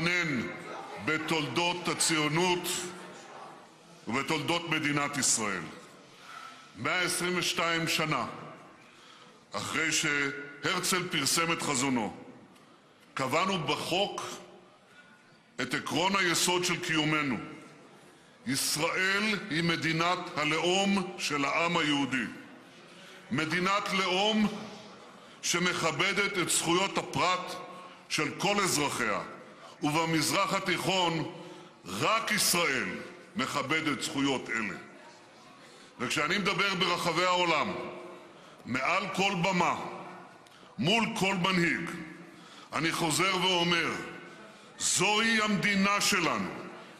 מכונן בתולדות הציונות ובתולדות מדינת ישראל 122 שנה אחרי שהרצל פרסם את חזונו קבענו בחוק את עקרון היסוד של קיומנו: ישראל היא מדינת הלאום של העם היהודי מדינת לאום שמכבדת את זכויות הפרט של כל אזרחיה, ובמזרח התיכון רק ישראל מכבדת זכויות אלה. וכשאני מדבר ברחבי העולם מעל כל במה מול כל מנהיג אני חוזר ואומר: זוהי המדינה שלנו,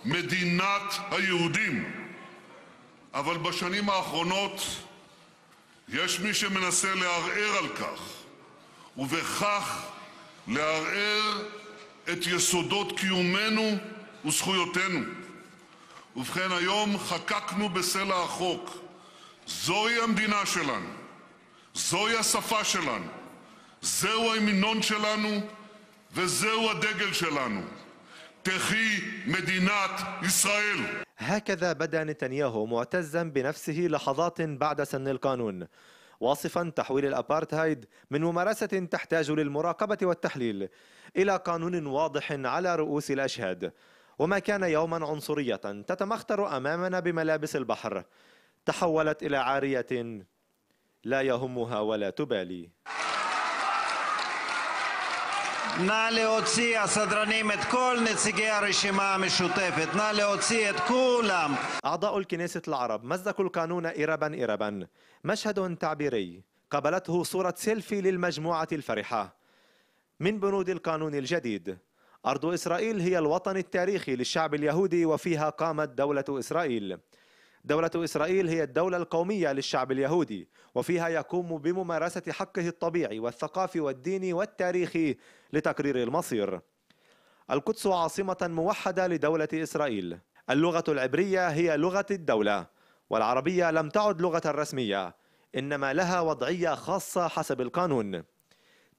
מדינת היהודים. אבל בשנים האחרונות יש מי שמנסה לערער על כך ובכך לערער את יסודות קיומנו וזכויותינו ובכן היום חקקנו בסלע החוק זוהי המדינה שלנו זוהי השפה שלנו זהו ההמנון שלנו וזהו הדגל שלנו תחי מדינת ישראל هكذا بدا نتنياهو معتزا بنفسه لحظات بعد سن القانون واصفا تحويل الأبارتهايد من ممارسة تحتاج للمراقبة والتحليل إلى قانون واضح على رؤوس الأشهاد وما كان يوما عنصرية تتمختر أمامنا بملابس البحر تحولت إلى عارية لا يهمها ولا تبالي נא להוציא את כל נציגי הרשימה המשותפת, נא להוציא את כולם. أعضاء الكنيسة العرب مزقوا القانون إربا إربا مشهد تعبيري قبلته صورة سيلفي للمجموعة الفرحة من بنود القانون الجديد أرض إسرائيل هي الوطن التاريخي للشعب اليهودي وفيها قامت دولة إسرائيل دولة إسرائيل هي الدولة القومية للشعب اليهودي وفيها يقوم بممارسة حقه الطبيعي والثقافي والديني والتاريخي لتقرير المصير القدس عاصمة موحدة لدولة إسرائيل اللغة العبرية هي لغة الدولة والعربية لم تعد لغة رسمية إنما لها وضعية خاصة حسب القانون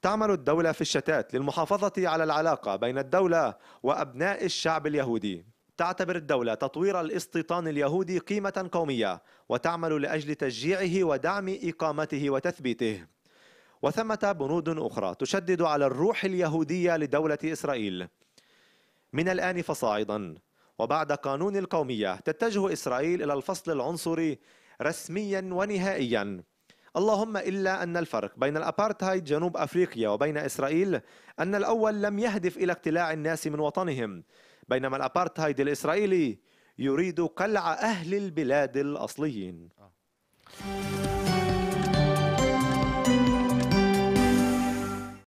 تعمل الدولة في الشتات للمحافظة على العلاقة بين الدولة وأبناء الشعب اليهودي تعتبر الدولة تطوير الاستيطان اليهودي قيمة قومية وتعمل لأجل تشجيعه ودعم إقامته وتثبيته وثمة بنود أخرى تشدد على الروح اليهودية لدولة إسرائيل من الآن فصاعدا وبعد قانون القومية تتجه إسرائيل إلى الفصل العنصري رسميا ونهائيا اللهم إلا أن الفرق بين الأبارتهايد جنوب أفريقيا وبين إسرائيل أن الأول لم يهدف إلى اقتلاع الناس من وطنهم بينما الأبارتهايد الإسرائيلي يريد قلع أهل البلاد الأصليين آه.